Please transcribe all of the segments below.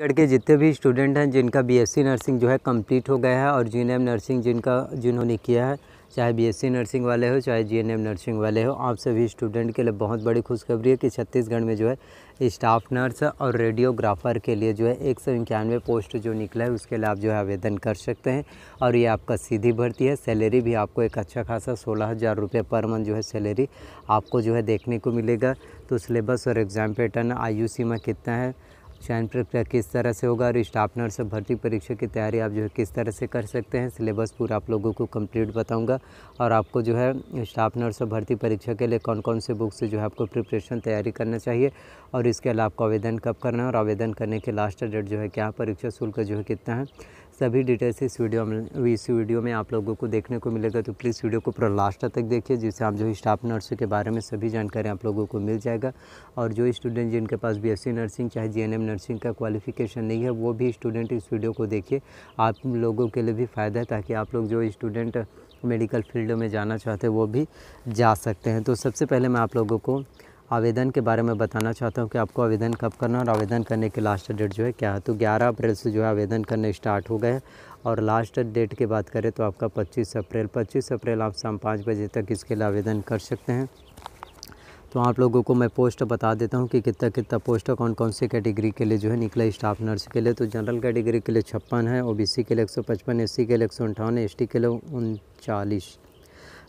छत्तीसगढ़ के जितने भी स्टूडेंट हैं जिनका बीएससी नर्सिंग जो है कंप्लीट हो गया है और जीएनएम नर्सिंग जिनका जिन्होंने किया है चाहे बीएससी नर्सिंग वाले हो चाहे जीएनएम नर्सिंग वाले हो आप सभी स्टूडेंट के लिए बहुत बड़ी खुशखबरी है कि छत्तीसगढ़ में जो है स्टाफ नर्स और रेडियोग्राफर के लिए जो है एक सौ इक्यानवे पोस्ट जो निकला है उसके लिए आप जो है आवेदन कर सकते हैं और ये आपका सीधी भर्ती है सैलरी भी आपको एक अच्छा खासा सोलह हज़ार रुपये पर मंथ जो है सैलरी आपको जो है देखने को मिलेगा तो सिलेबस और एग्ज़ाम पैटर्न आयु सीमा कितना है चयन प्रक्रिया किस तरह से होगा और स्टाफ नर्स भर्ती परीक्षा की तैयारी आप जो है किस तरह से कर सकते हैं सिलेबस पूरा आप लोगों को कंप्लीट बताऊंगा और आपको जो है स्टाफ नर्स भर्ती परीक्षा के लिए कौन कौन से बुक से जो है आपको प्रिपरेशन तैयारी करना चाहिए और इसके अलावा आपको आवेदन कब करना है और आवेदन करने के लास्ट डेट जो है क्या परीक्षा शुल्क जो है कितना है सभी डिटेल्स इस वीडियो में इस वीडियो में आप लोगों को देखने को मिलेगा तो प्लीज़ वीडियो को पूरा लास्ट तक देखिए जिससे आप जो स्टाफ नर्सों के बारे में सभी जानकारी आप लोगों को मिल जाएगा और जो स्टूडेंट जिनके पास बीएससी नर्सिंग चाहे जीएनएम नर्सिंग का क्वालिफिकेशन नहीं है वो भी स्टूडेंट इस वीडियो को देखिए आप लोगों के लिए भी फ़ायदा है ताकि आप लोग जो स्टूडेंट मेडिकल फील्ड में जाना चाहते हैं वो भी जा सकते हैं तो सबसे पहले मैं आप लोगों को आवेदन के बारे में बताना चाहता हूँ कि आपको आवेदन कब करना है और आवेदन करने की लास्ट डेट जो है क्या है तो 11 अप्रैल से जो है आवेदन करने स्टार्ट हो गए और लास्ट डेट की बात करें तो आपका 25 अप्रैल 25 अप्रैल आप शाम पाँच बजे तक इसके लिए आवेदन कर सकते हैं तो आप लोगों को मैं पोस्ट बता देता हूँ कि कितना कितना पोस्ट कौन कौन से कैटेगरी के लिए जो है निकला स्टाफ नर्स के लिए तो जनरल कैटेगरी के लिए छप्पन है ओ के लिए एक सौ पचपन एस के लिए एक सौ एस के लिए उनचालीस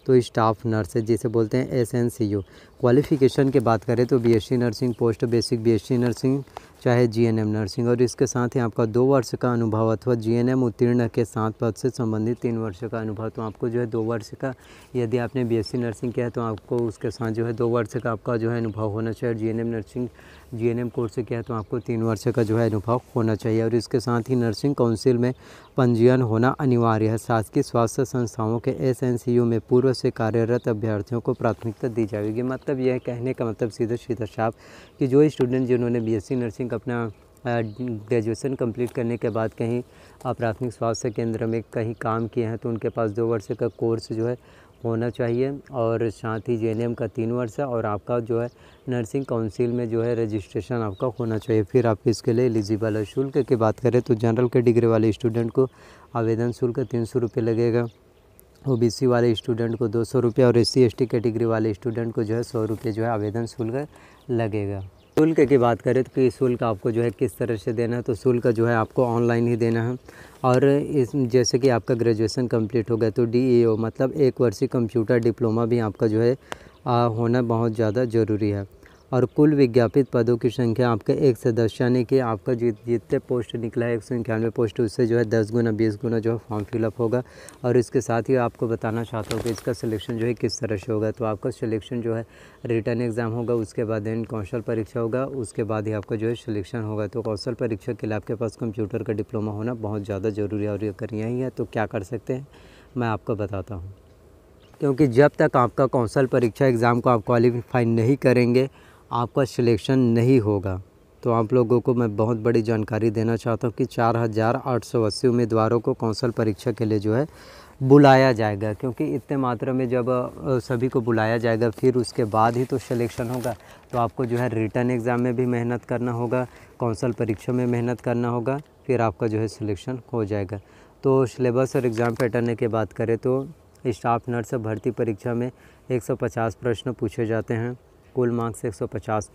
तो स्टाफ नर्स है जिसे बोलते हैं S N C U qualification की बात करें तो B S C nursing post basic B S C nursing चाहे जीएनएम नर्सिंग और इसके साथ ही आपका दो वर्ष का अनुभव अथवा जीएनएम उत्तीर्ण के साथ पद से संबंधित तीन वर्ष का अनुभव तो आपको जो है दो वर्ष का यदि आपने बीएससी नर्सिंग किया है तो आपको उसके साथ जो है दो वर्ष का आपका जो है अनुभव होना चाहिए N M nursing GNM course किया है तो आपको तीन वर्ष का जो है अनुभव होना चाहिए और इसके साथ ही नर्सिंग काउंसिल में पंजीयन होना अनिवार्य है शासकीय स्वास्थ्य संस्थाओं के एस में पूर्व से कार्यरत अभ्यर्थियों को प्राथमिकता दी जाएगी मतलब यह कहने का मतलब सीधा सीधा साफ कि जो स्टूडेंट जिन्होंने बी नर्सिंग बैंक अपना ग्रेजुएशन कंप्लीट करने के बाद कहीं आप प्राथमिक स्वास्थ्य केंद्र में कहीं काम किए हैं तो उनके पास दो वर्ष का कोर्स जो है होना चाहिए और साथ ही जे का तीन वर्ष है और आपका जो है नर्सिंग काउंसिल में जो है रजिस्ट्रेशन आपका होना चाहिए फिर आप इसके लिए एलिजिबल है शुल्क की बात करें तो जनरल के डिग्री वाले स्टूडेंट को आवेदन शुल्क तीन सौ रुपये लगेगा ओ वाले स्टूडेंट को दो सौ रुपये और एस सी कैटेगरी वाले स्टूडेंट को जो है सौ रुपये जो है आवेदन शुल्क लगेगा शुल्क की बात करें तो कि शुल्क आपको जो है किस तरह से देना है तो शुल्क जो है आपको ऑनलाइन ही देना है और इस जैसे कि आपका ग्रेजुएशन कंप्लीट हो गया तो डी e मतलब एक वर्षीय कंप्यूटर डिप्लोमा भी आपका जो है आ, होना बहुत ज़्यादा ज़रूरी है और कुल विज्ञापित पदों की संख्या आपके एक सदस्य यानी कि आपका जित जितने पोस्ट निकला है एक सौ इक्यानवे पोस्ट उससे जो है दस गुना बीस गुना जो है फॉर्म फिलअप होगा और इसके साथ ही आपको बताना चाहता हूँ कि इसका सिलेक्शन जो है किस तरह से होगा तो आपका सिलेक्शन जो है रिटर्न एग्ज़ाम होगा उसके बाद देन कौशल परीक्षा होगा उसके बाद ही आपका जो है सिलेक्शन होगा तो कौशल परीक्षा के लिए आपके पास कंप्यूटर का डिप्लोमा होना बहुत ज़्यादा ज़रूरी है और ये कर ही है तो क्या कर सकते हैं मैं आपको बताता हूँ क्योंकि जब तक आपका कौशल परीक्षा एग्ज़ाम को आप क्वालिफाई नहीं करेंगे आपका सिलेक्शन नहीं होगा तो आप लोगों को मैं बहुत बड़ी जानकारी देना चाहता हूँ कि चार हज़ार आठ सौ अस्सी उम्मीदवारों को कौंसल परीक्षा के लिए जो है बुलाया जाएगा क्योंकि इतने मात्रा में जब सभी को बुलाया जाएगा फिर उसके बाद ही तो सिलेक्शन होगा तो आपको जो है रिटर्न एग्ज़ाम में भी मेहनत करना होगा कौंसल परीक्षा में मेहनत करना होगा फिर आपका जो है सिलेक्शन हो जाएगा तो सिलेबस और एग्ज़ाम पैटर्न की बात करें तो स्टाफ नर्स भर्ती परीक्षा में एक प्रश्न पूछे जाते हैं कुल मार्क्स 150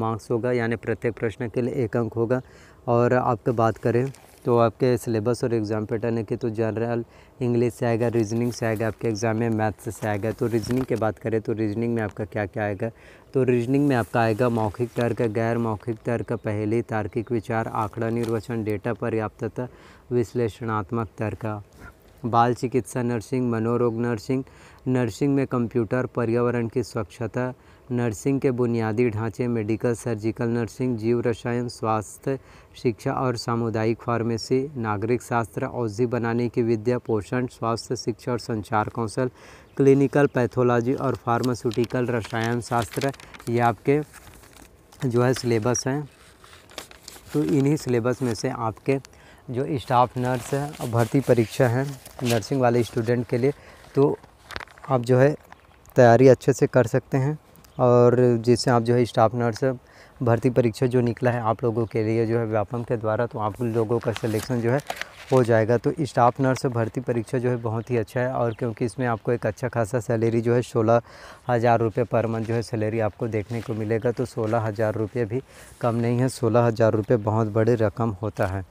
मार्क्स होगा यानी प्रत्येक प्रश्न के लिए एक अंक होगा और आपके तो बात करें तो आपके सिलेबस और एग्ज़ाम पैटर्न के तो जनरल इंग्लिश से आएगा रीजनिंग से आएगा आपके एग्ज़ाम में मैथ्स से आएगा तो रीजनिंग की बात करें तो रीजनिंग में आपका क्या क्या आएगा तो रीजनिंग में आपका आएगा मौखिक तर्क गैर मौखिक तर्क पहली तार्किक विचार आंकड़ा निर्वचन डेटा पर्याप्तता विश्लेषणात्मक तर्क बाल चिकित्सा नर्सिंग मनोरोग नर्सिंग नर्सिंग में कंप्यूटर पर्यावरण की स्वच्छता नर्सिंग के बुनियादी ढांचे मेडिकल सर्जिकल नर्सिंग जीव रसायन स्वास्थ्य शिक्षा और सामुदायिक फार्मेसी नागरिक शास्त्र औषधि बनाने की विद्या पोषण स्वास्थ्य शिक्षा और संचार कौशल क्लिनिकल पैथोलॉजी और फार्मास्यूटिकल रसायन शास्त्र ये आपके जो है सिलेबस हैं तो इन्हीं सिलेबस में से आपके जो स्टाफ नर्स है भर्ती परीक्षा है नर्सिंग वाले स्टूडेंट के लिए तो आप जो है तैयारी अच्छे से कर सकते हैं और जिससे आप जो है स्टाफ नर्स भर्ती परीक्षा जो निकला है आप लोगों के लिए जो है व्यापम के द्वारा तो आप लोगों का सिलेक्शन जो है हो जाएगा तो स्टाफ नर्स भर्ती परीक्षा जो है बहुत ही अच्छा है और क्योंकि इसमें आपको एक अच्छा खासा सैलरी जो है सोलह हज़ार रुपये पर मंथ जो है सैलरी आपको देखने को मिलेगा तो सोलह हज़ार रुपये भी कम नहीं है सोलह हज़ार रुपये बहुत बड़ी रकम होता है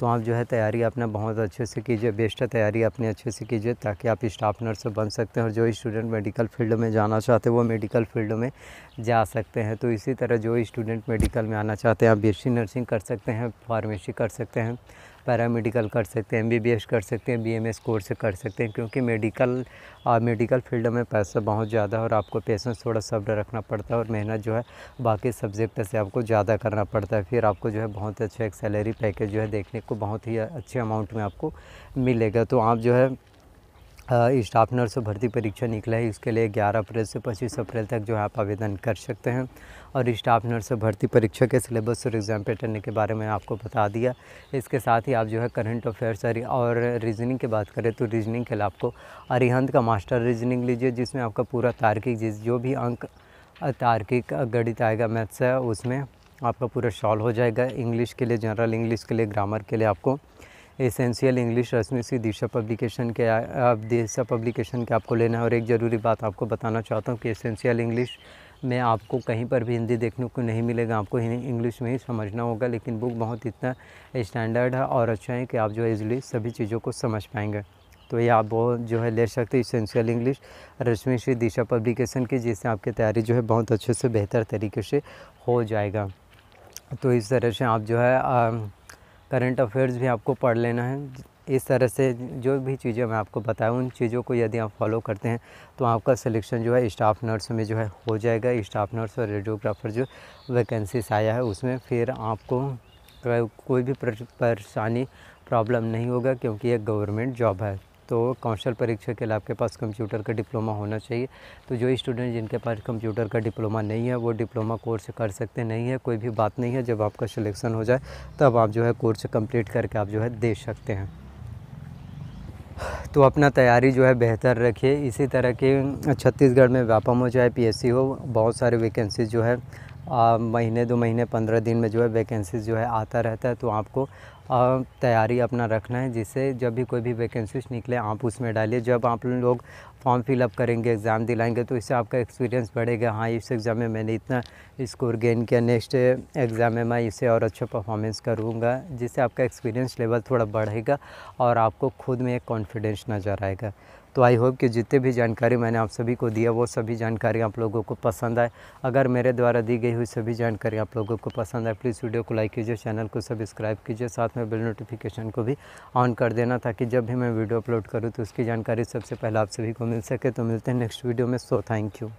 तो आप जो है तैयारी अपना बहुत अच्छे से कीजिए बेस्ट तैयारी अपनी अच्छे से कीजिए ताकि आप स्टाफ नर्स बन सकते हैं और जो स्टूडेंट मेडिकल फील्ड में जाना चाहते हैं वो मेडिकल फील्ड में जा सकते हैं तो इसी तरह जो स्टूडेंट मेडिकल में आना चाहते हैं आप बी नर्सिंग कर सकते हैं फार्मेसी कर सकते हैं पैरामेडिकल कर सकते हैं एमबीबीएस कर सकते हैं बीएमएस कोर्स कर सकते हैं क्योंकि मेडिकल मेडिकल फील्ड में पैसा बहुत ज़्यादा है और आपको पेशेंस थोड़ा सब्र रखना पड़ता है और मेहनत जो है बाकी सब्जेक्ट से आपको ज़्यादा करना पड़ता है फिर आपको जो है बहुत अच्छा एक सैलरी पैकेज जो है देखने को बहुत ही अच्छे अमाउंट में आपको मिलेगा तो आप जो है स्टाफ नर्स भर्ती परीक्षा निकला है इसके लिए 11 अप्रैल से 25 अप्रैल तक जो है आप आवेदन कर सकते हैं और स्टाफ नर्स भर्ती परीक्षा के सिलेबस और एग्ज़ाम पैटर्न के बारे में आपको बता दिया इसके साथ ही आप जो है करंट अफेयर्स और रीजनिंग की बात करें तो रीजनिंग के लिए आपको अरिहंत का मास्टर रीजनिंग लीजिए जिसमें आपका पूरा तार्किक जो भी अंक तार्किक गणित आएगा मैथ्स है उसमें आपका पूरा शॉल हो जाएगा इंग्लिश के लिए जनरल इंग्लिश के लिए ग्रामर के लिए आपको essential English Rashmi Shri Disha publication के आप दिशा पब्लिकेशन के आपको लेना है और एक ज़रूरी बात आपको बताना चाहता हूँ कि एसेंशियल इंग्लिश में आपको कहीं पर भी हिंदी देखने को नहीं मिलेगा आपको इंग्लिश में ही समझना होगा लेकिन बुक बहुत इतना स्टैंडर्ड है और अच्छा है कि आप जो है इजली सभी चीज़ों को समझ पाएंगे तो ये आप बहुत जो है ले सकते हैं essential English Rashmi Shri Disha publication की जिससे आपकी तैयारी जो है बहुत अच्छे से बेहतर तरीके से हो जाएगा तो इस तरह से आप जो है करंट अफेयर्स भी आपको पढ़ लेना है इस तरह से जो भी चीज़ें मैं आपको बताऊँ उन चीज़ों को यदि आप फॉलो करते हैं तो आपका सिलेक्शन जो है स्टाफ नर्स में जो है हो जाएगा स्टाफ नर्स और रेडियोग्राफर जो वैकेंसीस आया है उसमें फिर आपको कोई भी परेशानी प्रॉब्लम नहीं होगा क्योंकि यह गवर्नमेंट जॉब है तो कौशल परीक्षा के लिए आपके पास कंप्यूटर का डिप्लोमा होना चाहिए तो जो स्टूडेंट जिनके पास कंप्यूटर का डिप्लोमा नहीं है वो डिप्लोमा कोर्स कर सकते नहीं है कोई भी बात नहीं है जब आपका सिलेक्शन हो जाए तब आप जो है कोर्स कंप्लीट करके आप जो है दे सकते हैं तो अपना तैयारी जो है बेहतर रखिए इसी तरह के छत्तीसगढ़ में व्यापम हो चाहे पी हो बहुत सारे वैकेंसी जो है आ, महीने दो महीने पंद्रह दिन में जो है वैकेंसीज जो है आता रहता है तो आपको तैयारी अपना रखना है जिससे जब भी कोई भी वैकेंसीज निकले आप उसमें डालिए जब आप लोग फॉर्म फिलअप करेंगे एग्ज़ाम दिलाएंगे तो इससे आपका एक्सपीरियंस बढ़ेगा हाँ इस एग्ज़ाम में मैंने इतना स्कोर गेन किया नेक्स्ट एग्ज़ाम में मैं इसे और अच्छा परफॉर्मेंस करूँगा जिससे आपका एक्सपीरियंस लेवल थोड़ा बढ़ेगा और आपको खुद में एक कॉन्फिडेंस नज़र आएगा तो आई होप कि जितने भी जानकारी मैंने आप सभी को दिया वो सभी जानकारी आप लोगों को पसंद आए अगर मेरे द्वारा दी गई हुई सभी जानकारी आप लोगों को पसंद आए प्लीज़ वीडियो को लाइक कीजिए चैनल को सब्सक्राइब कीजिए साथ में बिल नोटिफिकेशन को भी ऑन कर देना ताकि जब भी मैं वीडियो अपलोड करूँ तो उसकी जानकारी सबसे पहले आप सभी को मिल सके तो मिलते हैं नेक्स्ट वीडियो में सो थैंक यू